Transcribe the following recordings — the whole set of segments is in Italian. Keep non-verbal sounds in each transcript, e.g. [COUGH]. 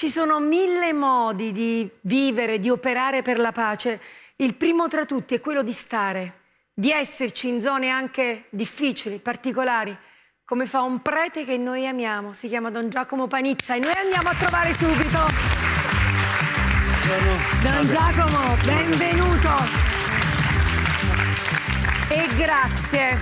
Ci sono mille modi di vivere, di operare per la pace. Il primo tra tutti è quello di stare, di esserci in zone anche difficili, particolari, come fa un prete che noi amiamo, si chiama Don Giacomo Panizza e noi andiamo a trovare subito. Buongiorno. Don Giacomo, benvenuto. E grazie.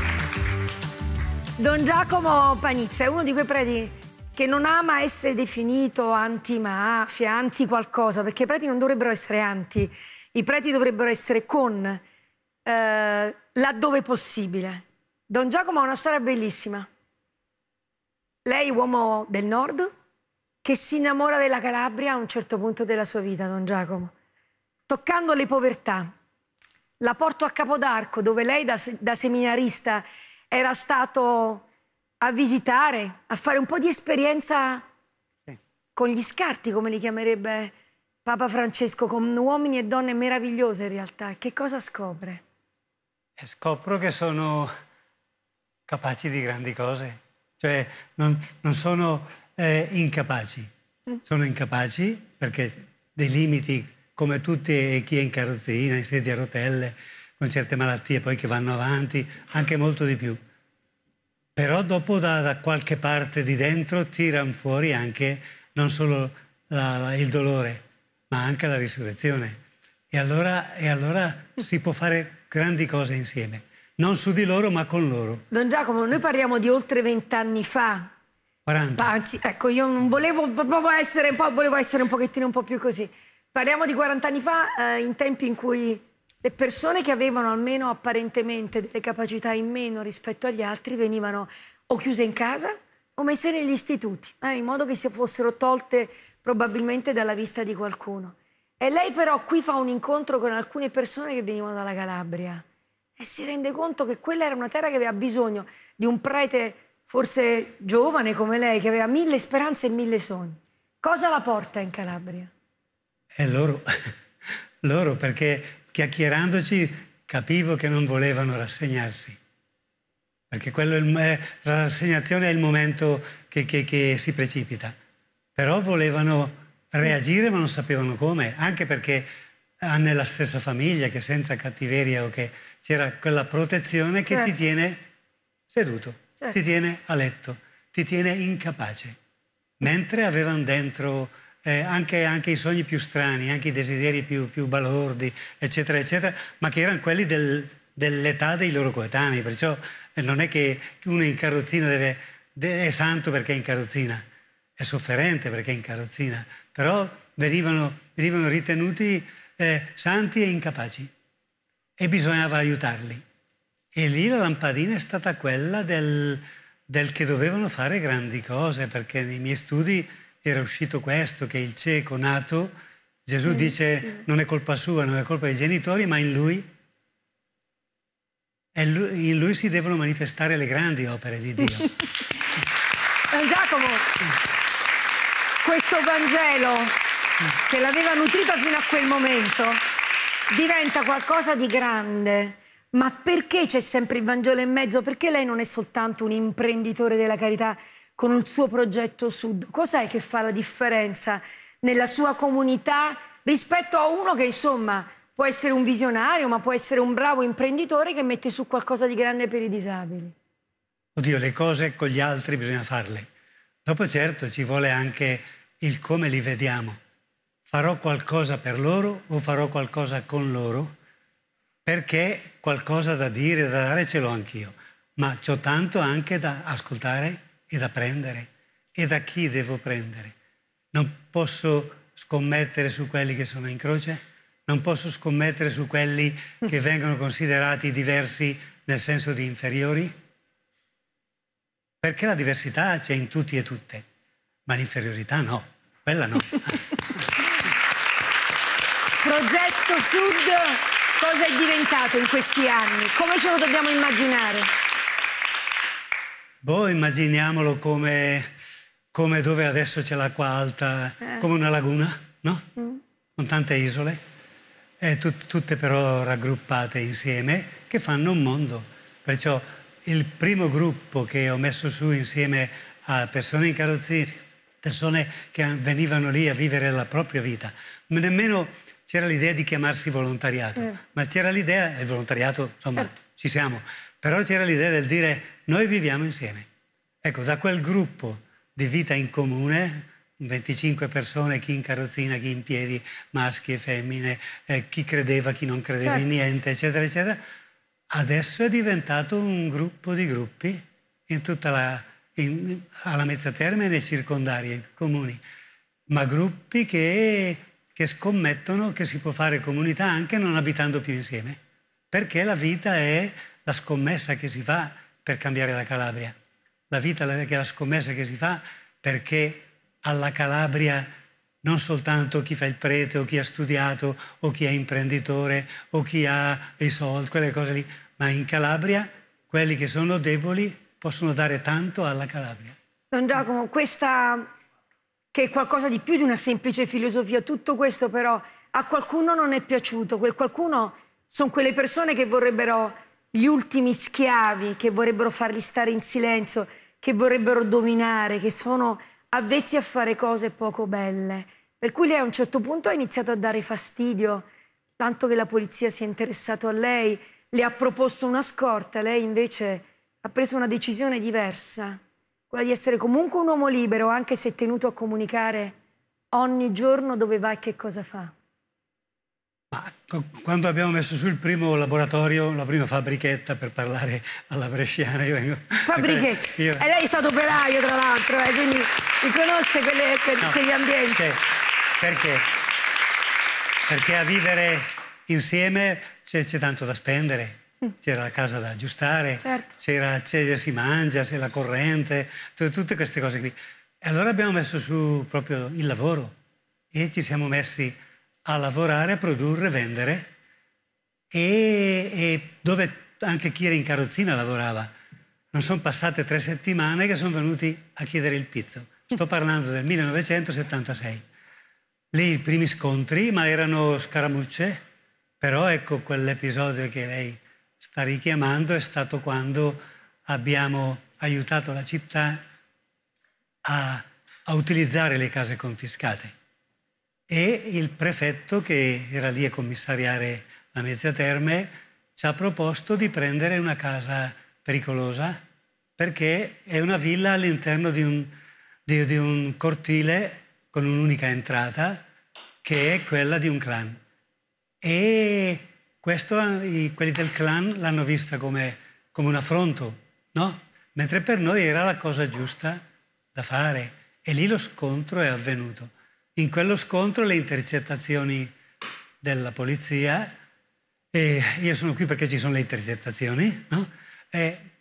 Don Giacomo Panizza è uno di quei preti che non ama essere definito anti-mafia, anti-qualcosa, perché i preti non dovrebbero essere anti, i preti dovrebbero essere con, eh, laddove possibile. Don Giacomo ha una storia bellissima. Lei, uomo del nord, che si innamora della Calabria a un certo punto della sua vita, Don Giacomo, toccando le povertà. La porto a Capodarco, dove lei da, da seminarista era stato a visitare, a fare un po' di esperienza con gli scarti, come li chiamerebbe Papa Francesco, con uomini e donne meravigliose in realtà. Che cosa scopre? Eh, scopro che sono capaci di grandi cose, cioè non, non sono eh, incapaci, mm. sono incapaci perché dei limiti come tutti e eh, chi è in carrozzina, in sedia a rotelle, con certe malattie poi che vanno avanti, anche molto di più però dopo da, da qualche parte di dentro tirano fuori anche non solo la, la, il dolore, ma anche la risurrezione. E allora, e allora si può fare grandi cose insieme, non su di loro ma con loro. Don Giacomo, noi parliamo di oltre vent'anni fa, 40. Anzi, ecco, io non volevo proprio essere un po', volevo essere un pochettino un po' più così. Parliamo di 40 anni fa, eh, in tempi in cui le persone che avevano almeno apparentemente delle capacità in meno rispetto agli altri venivano o chiuse in casa o messe negli istituti, eh, in modo che si fossero tolte probabilmente dalla vista di qualcuno. E lei però qui fa un incontro con alcune persone che venivano dalla Calabria e si rende conto che quella era una terra che aveva bisogno di un prete forse giovane come lei, che aveva mille speranze e mille sogni. Cosa la porta in Calabria? Eh, loro, [LAUGHS] loro perché chiacchierandoci capivo che non volevano rassegnarsi, perché quello è, la rassegnazione è il momento che, che, che si precipita. Però volevano reagire ma non sapevano come, anche perché hanno ah, la stessa famiglia che senza cattiveria o che c'era quella protezione che certo. ti tiene seduto, certo. ti tiene a letto, ti tiene incapace, mentre avevano dentro eh, anche, anche, i sogni più strani, anche i desideri più, più balordi, eccetera, eccetera, ma che erano quelli del, dell'età dei loro coetanei, perciò eh, non è che uno è in carrozzina deve, è santo perché è in carrozzina, è sofferente perché è in carrozzina, però venivano, venivano ritenuti eh, santi e incapaci e bisognava aiutarli. E lì la lampadina è stata quella del, del che dovevano fare grandi cose, perché nei miei studi era uscito questo, che il cieco nato, Gesù mm, dice sì. non è colpa sua, non è colpa dei genitori, ma in lui, lui, in lui si devono manifestare le grandi opere di Dio. [LAUGHS] Eh, Giacomo, questo Vangelo che l'aveva nutrita fino a quel momento diventa qualcosa di grande. Ma perché c'è sempre il Vangelo in mezzo? Perché lei non è soltanto un imprenditore della carità, con il suo progetto Sud. Cos'è che fa la differenza nella sua comunità rispetto a uno che insomma può essere un visionario ma può essere un bravo imprenditore che mette su qualcosa di grande per i disabili? Oddio, le cose con gli altri bisogna farle. Dopo certo ci vuole anche il come li vediamo. Farò qualcosa per loro o farò qualcosa con loro? Perché qualcosa da dire, da dare ce l'ho anch'io, ma ho tanto anche da ascoltare e da prendere. E da chi devo prendere? Non posso scommettere su quelli che sono in croce? Non posso scommettere su quelli mm. che vengono considerati diversi nel senso di inferiori? Perché la diversità c'è in tutti e tutte, ma l'inferiorità no, quella no. [LAUGHS] Progetto Sud cosa è diventato in questi anni? Come ce lo dobbiamo immaginare? Boh, immaginiamolo come, come dove adesso c'è l'acqua alta, eh. come una laguna, no? Mm. Con tante isole, eh, tut, tutte però raggruppate insieme, che fanno un mondo. Perciò il primo gruppo che ho messo su insieme a persone in carrozzina, persone che venivano lì a vivere la propria vita, nemmeno c'era l'idea di chiamarsi volontariato, eh. ma c'era l'idea, il volontariato, insomma, certo. ci siamo, però c'era l'idea del dire noi viviamo insieme. Ecco, da quel gruppo di vita in comune, 25 persone, chi in carrozzina, chi in piedi, maschi e femmine, eh, chi credeva, chi non credeva certo. in niente, eccetera, eccetera, adesso è diventato un gruppo di gruppi in tutta la, in, alla mezzaterma e nei circondari comuni, ma gruppi che, che scommettono che si può fare comunità anche non abitando più insieme, perché la vita è la scommessa che si fa per cambiare la Calabria. La vita è la scommessa che si fa perché alla Calabria non soltanto chi fa il prete o chi ha studiato o chi è imprenditore o chi ha i soldi, quelle cose lì, ma in Calabria quelli che sono deboli possono dare tanto alla Calabria. Don Giacomo, questa che è qualcosa di più di una semplice filosofia, tutto questo però a qualcuno non è piaciuto, quel qualcuno sono quelle persone che vorrebbero gli ultimi schiavi che vorrebbero farli stare in silenzio, che vorrebbero dominare, che sono avvezzi a fare cose poco belle. Per cui lei a un certo punto ha iniziato a dare fastidio, tanto che la polizia si è interessata a lei, le ha proposto una scorta, lei invece ha preso una decisione diversa, quella di essere comunque un uomo libero, anche se tenuto a comunicare ogni giorno dove va e che cosa fa quando abbiamo messo su il primo laboratorio, la prima fabbrichetta per parlare alla bresciana, io vengo. Fabbrichetta! Io... E lei è stato operaio, tra l'altro, eh, quindi riconosce quelle, que no, quegli ambienti. Cioè, perché? Perché a vivere insieme c'è, tanto da spendere. Mm. C'era la casa da aggiustare, certo. c'era, c'è, si mangia, c'è la corrente, tutte queste cose qui. E allora abbiamo messo su proprio il lavoro e ci siamo messi a lavorare, a produrre, vendere e, e dove anche chi era in carrozzina lavorava. Non sono passate tre settimane che sono venuti a chiedere il pizzo. Sto mm. parlando del 1976. Lì i primi scontri, ma erano scaramucce, però ecco quell'episodio che lei sta richiamando è stato quando abbiamo aiutato la città a, a utilizzare le case confiscate e il prefetto che era lì a commissariare la mezza Terme ci ha proposto di prendere una casa pericolosa perché è una villa all'interno di un, di, di un cortile con un'unica entrata che è quella di un clan. E questo i, quelli del clan l'hanno vista come, come un affronto, no? Mentre per noi era la cosa giusta da fare e lì lo scontro è avvenuto. In quello scontro le intercettazioni della polizia, e io sono qui perché ci sono le intercettazioni, no?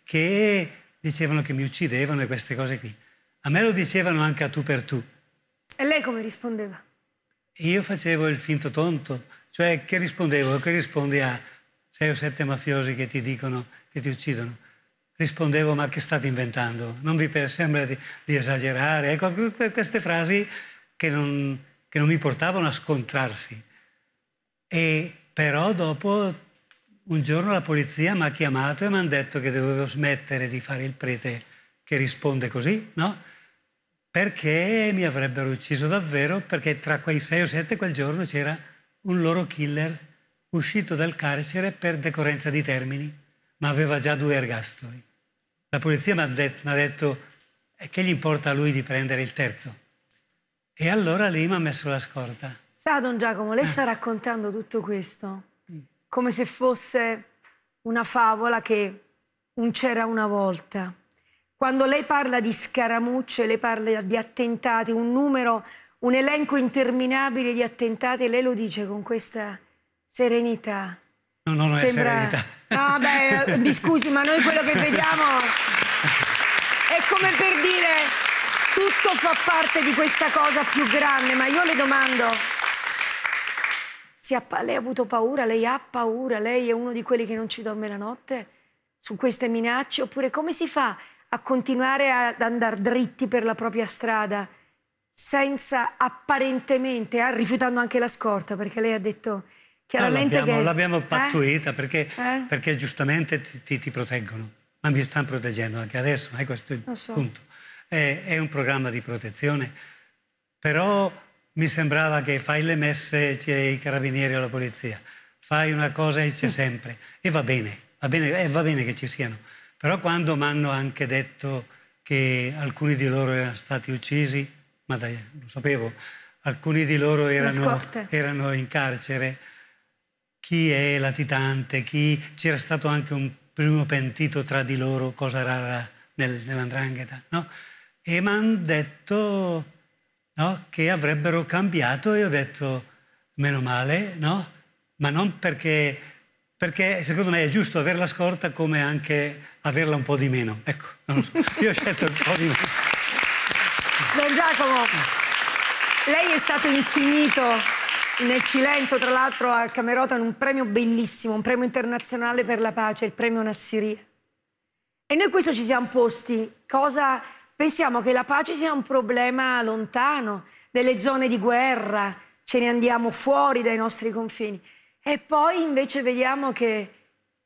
che dicevano che mi uccidevano e queste cose qui. A me lo dicevano anche a tu per tu. E lei come rispondeva? Io facevo il finto tonto, cioè che rispondevo? Che rispondi a sei o sette mafiosi che ti dicono che ti uccidono? Rispondevo ma che state inventando? Non vi sembra di, di esagerare? Ecco, queste frasi che non, che non mi portavano a scontrarsi. E però dopo un giorno la polizia mi ha chiamato e mi hanno detto che dovevo smettere di fare il prete che risponde così, no? Perché mi avrebbero ucciso davvero, perché tra quei sei o sette quel giorno c'era un loro killer uscito dal carcere per decorrenza di termini, ma aveva già due ergastoli. La polizia mi ha detto, detto, che gli importa a lui di prendere il terzo? E allora lì mi ha messo la scorta. Sa, Don Giacomo, lei ah. sta raccontando tutto questo mm. come se fosse una favola che un c'era una volta. Quando lei parla di scaramucce, lei parla di attentati, un numero, un elenco interminabile di attentati, lei lo dice con questa serenità. No, no, non Sembra... è serenità. No, beh, mi scusi, ma noi quello che vediamo [LAUGHS] è come per dire tutto fa parte di questa cosa più grande, ma io le domando, ha, lei ha avuto paura, lei ha paura, lei è uno di quelli che non ci dorme la notte su queste minacce, oppure come si fa a continuare ad andare dritti per la propria strada senza apparentemente, eh, rifiutando anche la scorta, perché lei ha detto chiaramente no, l'abbiamo, eh? pattuita eh? Perché, eh? perché, giustamente ti, ti, ti proteggono, ma mi stanno proteggendo anche adesso, eh, è questo il so. punto eh, è un programma di protezione, però mi sembrava che fai le messe, c'è i carabinieri o la polizia, fai una cosa e c'è mm. sempre, e va bene, va bene, eh, va bene che ci siano, però quando mi hanno anche detto che alcuni di loro erano stati uccisi, ma dai, lo sapevo, alcuni di loro erano, erano in carcere, chi è latitante, chi... c'era stato anche un primo pentito tra di loro, cosa rara nel, nell'andrangheta, no? e mi hanno detto no, che avrebbero cambiato. e ho detto, meno male, no? ma non perché, perché secondo me è giusto avere la scorta come anche averla un po' di meno. Ecco, non so, io ho scelto un po' di meno. Don Giacomo, lei è stato insignito nel Cilento, tra l'altro a Camerota, in un premio bellissimo, un premio internazionale per la pace, il premio Nassiri. E noi questo ci siamo posti, cosa pensiamo che la pace sia un problema lontano, delle zone di guerra, ce ne andiamo fuori dai nostri confini. E poi invece vediamo che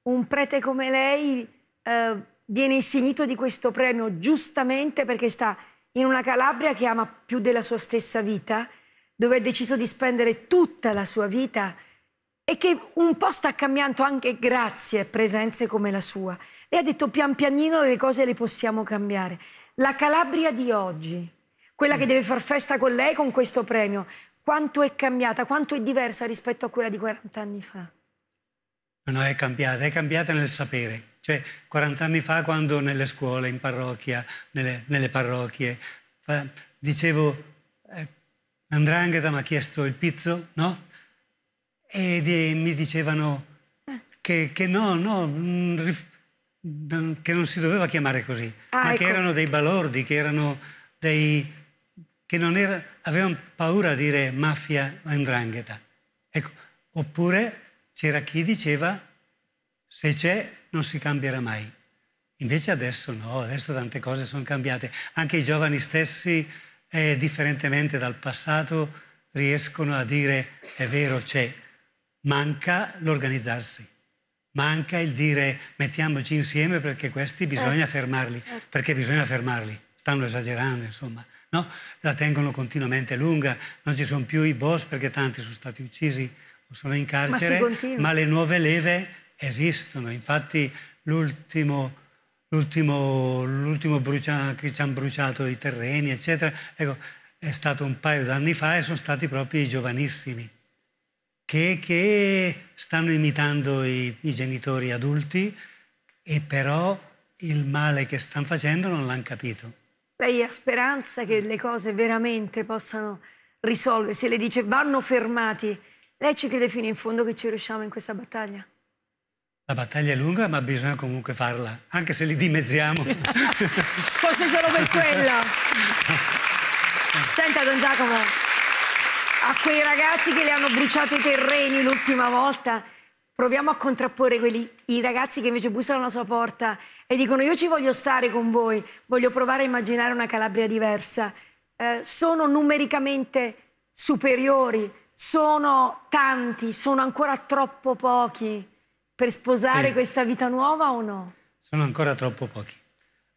un prete come lei eh, viene insignito di questo premio giustamente perché sta in una Calabria che ama più della sua stessa vita, dove ha deciso di spendere tutta la sua vita e che un po' sta cambiando anche grazie a presenze come la sua. Lei ha detto pian pianino le cose le possiamo cambiare. La Calabria di oggi, quella che mm. deve far festa con lei con questo premio, quanto è cambiata, quanto è diversa rispetto a quella di 40 anni fa? No, è cambiata, è cambiata nel sapere. Cioè, 40 anni fa, quando nelle scuole, in parrocchia, nelle, nelle parrocchie, dicevo, eh, Andrangheta mi ha chiesto il pizzo, no? E, e mi dicevano eh. che, che no, no, mm, che non si doveva chiamare così, ah, ma ecco. che erano dei balordi, che erano dei... che non era, avevano paura a dire mafia o indrangheta. Ecco. Oppure c'era chi diceva se c'è non si cambierà mai. Invece adesso no, adesso tante cose sono cambiate. Anche i giovani stessi, eh, differentemente dal passato, riescono a dire è vero c'è, manca l'organizzarsi manca il dire mettiamoci insieme perché questi bisogna eh, fermarli, certo. perché bisogna fermarli, stanno esagerando insomma, no? la tengono continuamente lunga, non ci sono più i boss perché tanti sono stati uccisi o sono in carcere, ma, ma le nuove leve esistono, infatti l'ultimo, l'ultimo, l'ultimo brucia, che ci hanno bruciato i terreni, eccetera, ecco, è stato un paio d'anni fa e sono stati proprio i giovanissimi che, che stanno imitando i, i genitori adulti e però il male che stanno facendo non l'hanno capito. Lei ha speranza che le cose veramente possano risolversi? Le dice vanno fermati. Lei ci crede fino in fondo che ci riusciamo in questa battaglia? La battaglia è lunga, ma bisogna comunque farla, anche se li dimezziamo. [LAUGHS] Forse solo per quella. [LAUGHS] Senta, Don Giacomo, a quei ragazzi che le hanno bruciato i terreni l'ultima volta. Proviamo a contrapporre quelli, i ragazzi che invece bussano alla sua porta e dicono io ci voglio stare con voi, voglio provare a immaginare una Calabria diversa. Eh, sono numericamente superiori, sono tanti, sono ancora troppo pochi per sposare sì. questa vita nuova o no? Sono ancora troppo pochi,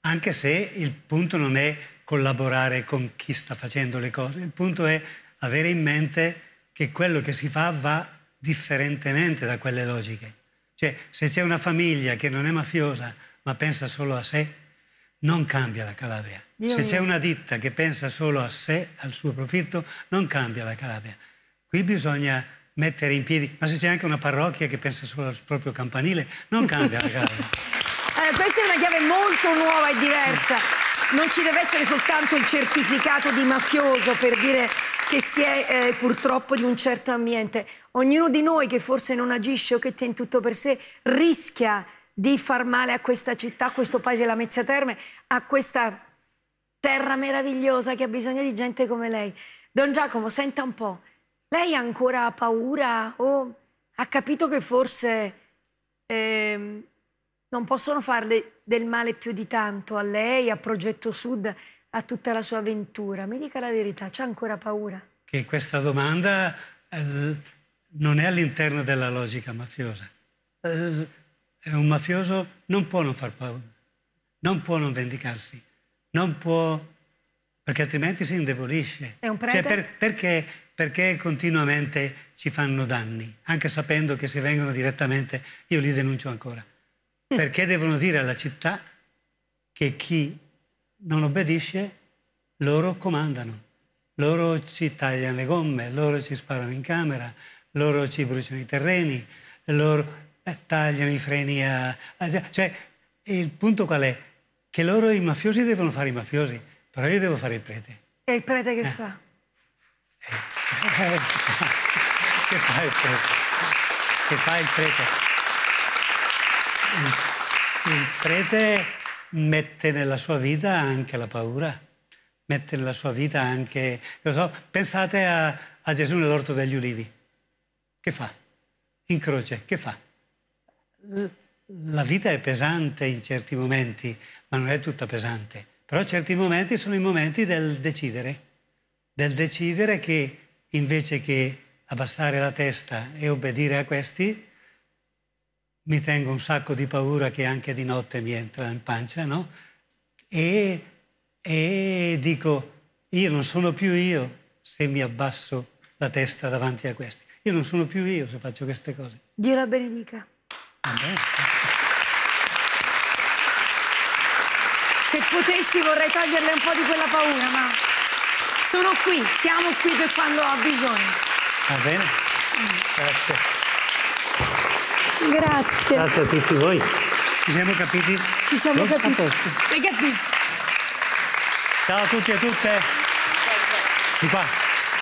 anche se il punto non è collaborare con chi sta facendo le cose, il punto è avere in mente che quello che si fa va differentemente da quelle logiche. Cioè, se c'è una famiglia che non è mafiosa ma pensa solo a sé, non cambia la Calabria. Dio se c'è una ditta che pensa solo a sé, al suo profitto, non cambia la Calabria. Qui bisogna mettere in piedi, ma se c'è anche una parrocchia che pensa solo al proprio campanile, non cambia la Calabria. allora, [LAUGHS] eh, questa è una chiave molto nuova e diversa. Non ci deve essere soltanto il certificato di mafioso per dire che si è eh, purtroppo di un certo ambiente. Ognuno di noi che forse non agisce o che tiene tutto per sé rischia di far male a questa città, a questo paese, la Mezzia Terme, a questa terra meravigliosa che ha bisogno di gente come lei. Don Giacomo, senta un po', lei ha ancora paura o ha capito che forse eh, non possono farle del male più di tanto a lei, a Progetto Sud, a tutta la sua avventura? Mi dica la verità, c'è ancora paura? Che questa domanda eh, non è all'interno della logica mafiosa. Eh, un mafioso non può non far paura, non può non vendicarsi, non può... perché altrimenti si indebolisce. È un cioè, prete? Cioè, per, perché perché continuamente ci fanno danni, anche sapendo che se vengono direttamente io li denuncio ancora. [LAUGHS] Perché devono dire alla città che chi non obbedisce, loro comandano. Loro ci tagliano le gomme, loro ci sparano in camera, loro ci bruciano i terreni, loro eh, tagliano i freni a... a cioè, il punto qual è? Che loro i mafiosi devono fare i mafiosi, però io devo fare il prete. E il prete che eh. fa? Eh. Eh. [LAUGHS] che fa il prete? Che fa il prete? il prete mette nella sua vita anche la paura, mette nella sua vita anche... lo So, pensate a, a Gesù nell'orto degli ulivi. Che fa? In croce, che fa? La vita è pesante in certi momenti, ma non è tutta pesante. Però certi momenti sono i momenti del decidere, del decidere che invece che abbassare la testa e obbedire a questi, mi tengo un sacco di paura che anche di notte mi entra in pancia, no? E, e dico, io non sono più io se mi abbasso la testa davanti a questi. Io non sono più io se faccio queste cose. Dio la benedica. Se potessi vorrei toglierle un po' di quella paura, ma sono qui, siamo qui per quando ho bisogno. Va bene? Grazie. Grazie. Grazie a tutti voi. Ci siamo capiti? Ci siamo no? capiti. Hai capito? Ciao a tutti e a tutte. Di qua.